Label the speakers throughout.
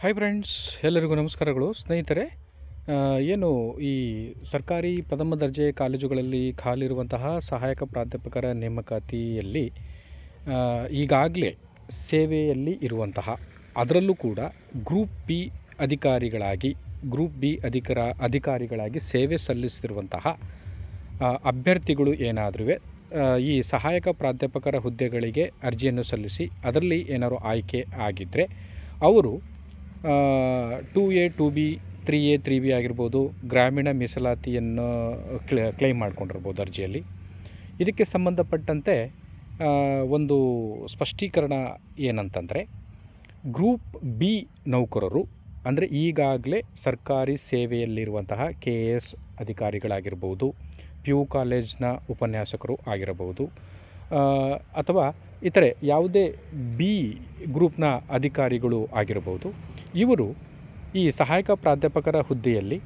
Speaker 1: hi friends ಎಲ್ಲರಿಗೂ ನಮಸ್ಕಾರಗಳು ಸ್ನೇಹಿತರೆ ಏನು ಈ ಸರ್ಕಾರಿ ಪ್ರಥಮ ದರ್ಜೆ ಕಾಲೇಜುಗಳಲ್ಲಿ ಖಾಲಿರುವಂತಹ ಸಹಾಯಕ ಪ್ರಾಧ್ಯಾಪಕರ ನೇಮಕಾತಿಯಲ್ಲಿ ಈಗಾಗಲೇ ಸೇವೆಯಲ್ಲಿ ಇರುವಂತಹ ಅದರಲ್ಲೂ ಕೂಡ ಗ್ರೂಪ್ ಬಿ ಅಧಿಕಾರಿಗಳಾಗಿ ಗ್ರೂಪ್ ಬಿ ಅಧಿಕಾರ ಅಧಿಕಾರಿಗಳಾಗಿ ಸೇವೆ ಸಲ್ಲಿಸಿರುವಂತಹ ಅಭ್ಯರ್ಥಿಗಳು ಏನಾದರೂ ಈ ಸಹಾಯಕ ಪ್ರಾಧ್ಯಾಪಕರ ಹುದ್ದೆಗಳಿಗೆ ಅರ್ಜಿಯನ್ನು ಸಲ್ಲಿಸಿ ಅದರಲ್ಲಿ ಏನಾದರೂ ಆಯ್ಕೆ ಆಗಿದ್ದರೆ ಅವರು two A two B three A three B ಆಗಿರ್ಬೋದು ಗ್ರಾಮೀಣ ಮೀಸಲಾತಿಯನ್ನು ಕ್ಲೇ ಕ್ಲೈಮ್ ಮಾಡ್ಕೊಂಡಿರ್ಬೋದು ಅರ್ಜಿಯಲ್ಲಿ ಇದಕ್ಕೆ ಸಂಬಂಧಪಟ್ಟಂತೆ ಒಂದು ಸ್ಪಷ್ಟೀಕರಣ ಏನಂತಂದರೆ ಗ್ರೂಪ್ ಬಿ ನೌಕರರು ಅಂದರೆ ಈಗಾಗಲೇ ಸರ್ಕಾರಿ ಸೇವೆಯಲ್ಲಿರುವಂತಹ ಕೆ ಎ ಎಸ್ ಅಧಿಕಾರಿಗಳಾಗಿರ್ಬೋದು ಪಿ ಯು ಕಾಲೇಜ್ನ ಉಪನ್ಯಾಸಕರು ಆಗಿರಬಹುದು ಅಥವಾ ಇತರೆ ಯಾವುದೇ ಬಿ ಗ್ರೂಪ್ನ ಅಧಿಕಾರಿಗಳು ಆಗಿರಬಹುದು ಇವರು ಈ ಸಹಾಯಕ ಪ್ರಾಧ್ಯಾಪಕರ ಹುದ್ದೆಯಲ್ಲಿ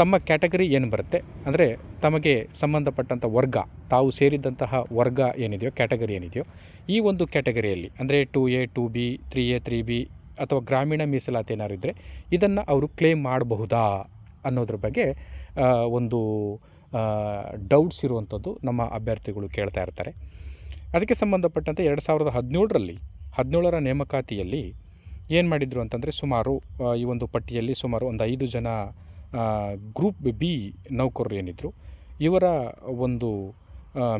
Speaker 1: ತಮ್ಮ ಕ್ಯಾಟಗರಿ ಏನು ಬರುತ್ತೆ ಅಂದರೆ ತಮಗೆ ಸಂಬಂಧಪಟ್ಟಂಥ ವರ್ಗ ತಾವು ಸೇರಿದಂತಹ ವರ್ಗ ಏನಿದೆಯೋ ಕ್ಯಾಟಗರಿ ಏನಿದೆಯೋ ಈ ಒಂದು ಕ್ಯಾಟಗರಿಯಲ್ಲಿ ಅಂದರೆ two A two B three A three B ಅಥವಾ ಗ್ರಾಮೀಣ ಮೀಸಲಾತಿ ಏನಾದ್ರು ಇದ್ದರೆ ಇದನ್ನು ಅವರು ಕ್ಲೇಮ್ ಮಾಡಬಹುದಾ ಅನ್ನೋದ್ರ ಬಗ್ಗೆ ಒಂದು ಡೌಟ್ಸ್ ಇರುವಂಥದ್ದು ನಮ್ಮ ಅಭ್ಯರ್ಥಿಗಳು ಕೇಳ್ತಾ ಇರ್ತಾರೆ ಅದಕ್ಕೆ ಸಂಬಂಧಪಟ್ಟಂತೆ ಎರಡು ಸಾವಿರದ ಹದಿನೇಳರಲ್ಲಿ ಹದಿನೇಳರ ನೇಮಕಾತಿಯಲ್ಲಿ ಏನು ಮಾಡಿದರು ಅಂತಂದರೆ ಸುಮಾರು ಈ ಒಂದು ಪಟ್ಟಿಯಲ್ಲಿ ಸುಮಾರು ಒಂದು ಐದು ಜನ ಗ್ರೂಪ್ ಬಿ ನೌಕರರು ಏನಿದ್ರು ಇವರ ಒಂದು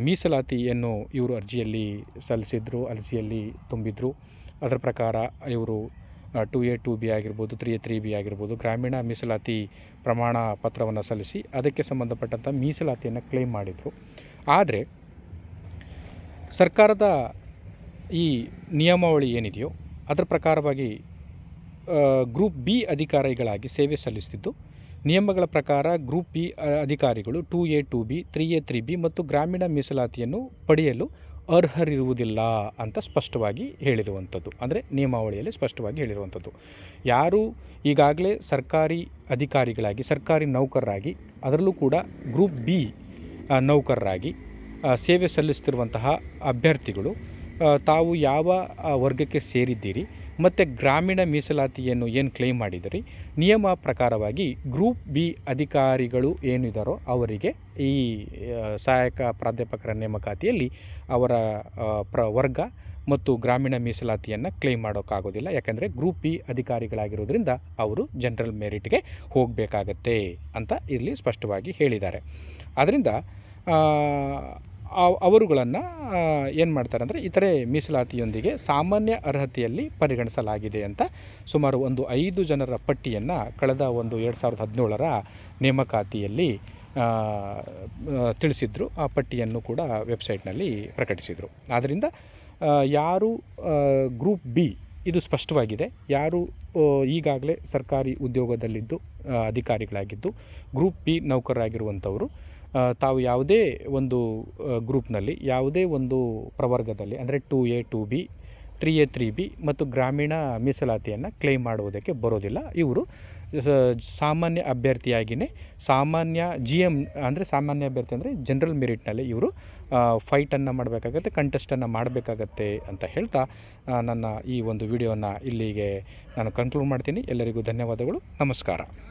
Speaker 1: ಮೀಸಲಾತಿಯನ್ನು ಇವರು ಅರ್ಜಿಯಲ್ಲಿ ಸಲ್ಲಿಸಿದ್ರು ಅರ್ಜಿಯಲ್ಲಿ ತುಂಬಿದ್ರು ಅದರ ಪ್ರಕಾರ ಇವರು ಟು ಎ ಟು ಬಿ ಆಗಿರ್ಬೋದು ತ್ರೀ ಎ ತ್ರೀ ಬಿ ಆಗಿರ್ಬೋದು ಗ್ರಾಮೀಣ ಮೀಸಲಾತಿ ಪ್ರಮಾಣ ಪತ್ರವನ್ನು ಸಲ್ಲಿಸಿ ಅದಕ್ಕೆ ಸಂಬಂಧಪಟ್ಟಂಥ ಮೀಸಲಾತಿಯನ್ನು ಕ್ಲೇಮ್ ಮಾಡಿದರು ಆದರೆ ಸರ್ಕಾರದ ಈ ನಿಯಮಾವಳಿ ಏನಿದೆಯೋ ಅದರ ಪ್ರಕಾರವಾಗಿ ಗ್ರೂಪ್ ಬಿ ಅಧಿಕಾರಿಗಳಾಗಿ ಸೇವೆ ಸಲ್ಲಿಸುತ್ತಿದ್ದು ನಿಯಮಗಳ ಪ್ರಕಾರ ಗ್ರೂಪ್ ಬಿ ಅಧಿಕಾರಿಗಳು two A two B three A three B ಮತ್ತು ಗ್ರಾಮೀಣ ಮೀಸಲಾತಿಯನ್ನು ಪಡೆಯಲು ಅರ್ಹರಿರುವುದಿಲ್ಲ ಅಂತ ಸ್ಪಷ್ಟವಾಗಿ ಹೇಳಿರುವಂಥದ್ದು ಅಂದರೆ ನಿಯಮಾವಳಿಯಲ್ಲಿ ಸ್ಪಷ್ಟವಾಗಿ ಹೇಳಿರುವಂಥದ್ದು ಯಾರು ಈಗಾಗಲೇ ಸರ್ಕಾರಿ ಅಧಿಕಾರಿಗಳಾಗಿ ಸರ್ಕಾರಿ ನೌಕರರಾಗಿ ಅದರಲ್ಲೂ ಕೂಡ ಗ್ರೂಪ್ ಬಿ ನೌಕರರಾಗಿ ಸೇವೆ ಸಲ್ಲಿಸ್ತಿರುವಂತಹ ಅಭ್ಯರ್ಥಿಗಳು ತಾವು ಯಾವ ವರ್ಗಕ್ಕೆ ಸೇರಿದ್ದೀರಿ ಮತ್ತು ಗ್ರಾಮೀಣ ಮೀಸಲಾತಿಯನ್ನು ಏನು ಕ್ಲೇಮ್ ಮಾಡಿದಿರಿ ನಿಯಮ ಪ್ರಕಾರವಾಗಿ ಗ್ರೂಪ್ ಬಿ ಅಧಿಕಾರಿಗಳು ಏನಿದ್ದಾರೋ ಅವರಿಗೆ ಈ ಸಹಾಯಕ ಪ್ರಾಧ್ಯಾಪಕರ ನೇಮಕಾತಿಯಲ್ಲಿ ಅವರ ಪ್ರ ವರ್ಗ ಮತ್ತು ಗ್ರಾಮೀಣ ಮೀಸಲಾತಿಯನ್ನು ಕ್ಲೇಮ್ ಮಾಡೋಕ್ಕಾಗೋದಿಲ್ಲ ಯಾಕೆಂದರೆ ಗ್ರೂಪ್ ಬಿ ಅಧಿಕಾರಿಗಳಾಗಿರೋದ್ರಿಂದ ಅವರು ಜನರಲ್ ಮೆರಿಟ್ಗೆ ಹೋಗಬೇಕಾಗತ್ತೆ ಅಂತ ಇಲ್ಲಿ ಸ್ಪಷ್ಟವಾಗಿ ಹೇಳಿದ್ದಾರೆ ಆದ್ದರಿಂದ ಅವರುಗಳನ್ನು ಏನು ಮಾಡ್ತಾರೆ ಅಂದರೆ ಇತರೆ ಮೀಸಲಾತಿಯೊಂದಿಗೆ ಸಾಮಾನ್ಯ ಅರ್ಹತೆಯಲ್ಲಿ ಪರಿಗಣಿಸಲಾಗಿದೆ ಅಂತ ಸುಮಾರು ಒಂದು ಐದು ಜನರ ಪಟ್ಟಿಯನ್ನು ಕಳೆದ ಒಂದು ಎರಡು ಸಾವಿರದ ಹದಿನೇಳರ ನೇಮಕಾತಿಯಲ್ಲಿ ತಿಳಿಸಿದ್ರು ಆ ಪಟ್ಟಿಯನ್ನು ಕೂಡ ವೆಬ್ಸೈಟ್ನಲ್ಲಿ ಪ್ರಕಟಿಸಿದರು ಆದ್ದರಿಂದ ಯಾರು ಗ್ರೂಪ್ ಬಿ ಇದು ಸ್ಪಷ್ಟವಾಗಿದೆ ಯಾರು ಈಗಾಗಲೇ ಸರ್ಕಾರಿ ಉದ್ಯೋಗದಲ್ಲಿದ್ದು ಅಧಿಕಾರಿಗಳಾಗಿದ್ದು ಗ್ರೂಪ್ ಬಿ ನೌಕರರಾಗಿರುವಂಥವರು ತಾವು ಯಾವುದೇ ಒಂದು ಗ್ರೂಪ್ನಲ್ಲಿ ಯಾವುದೇ ಒಂದು ಪ್ರವರ್ಗದಲ್ಲಿ ಅಂದರೆ two A two B three A three B ಮತ್ತು ಗ್ರಾಮೀಣ ಮೀಸಲಾತಿಯನ್ನು ಕ್ಲೇಮ್ ಮಾಡುವುದಕ್ಕೆ ಬರೋದಿಲ್ಲ ಇವರು ಸಾಮಾನ್ಯ ಅಭ್ಯರ್ಥಿಯಾಗಿಯೇ ಸಾಮಾನ್ಯ ಜಿ ಎಮ್ ಅಂದರೆ ಸಾಮಾನ್ಯ ಅಭ್ಯರ್ಥಿ ಅಂದರೆ ಜನರಲ್ ಮೆರಿಟ್ನಲ್ಲಿ ಇವರು ಫೈಟನ್ನು ಮಾಡಬೇಕಾಗತ್ತೆ ಕಂಟೆಸ್ಟನ್ನು ಮಾಡಬೇಕಾಗತ್ತೆ ಅಂತ ಹೇಳ್ತಾ ನನ್ನ ಈ ಒಂದು ವಿಡಿಯೋನ ಇಲ್ಲಿಗೆ ನಾನು ಕನ್ಕ್ಲೂಡ್ ಮಾಡ್ತೀನಿ ಎಲ್ಲರಿಗೂ ಧನ್ಯವಾದಗಳು ನಮಸ್ಕಾರ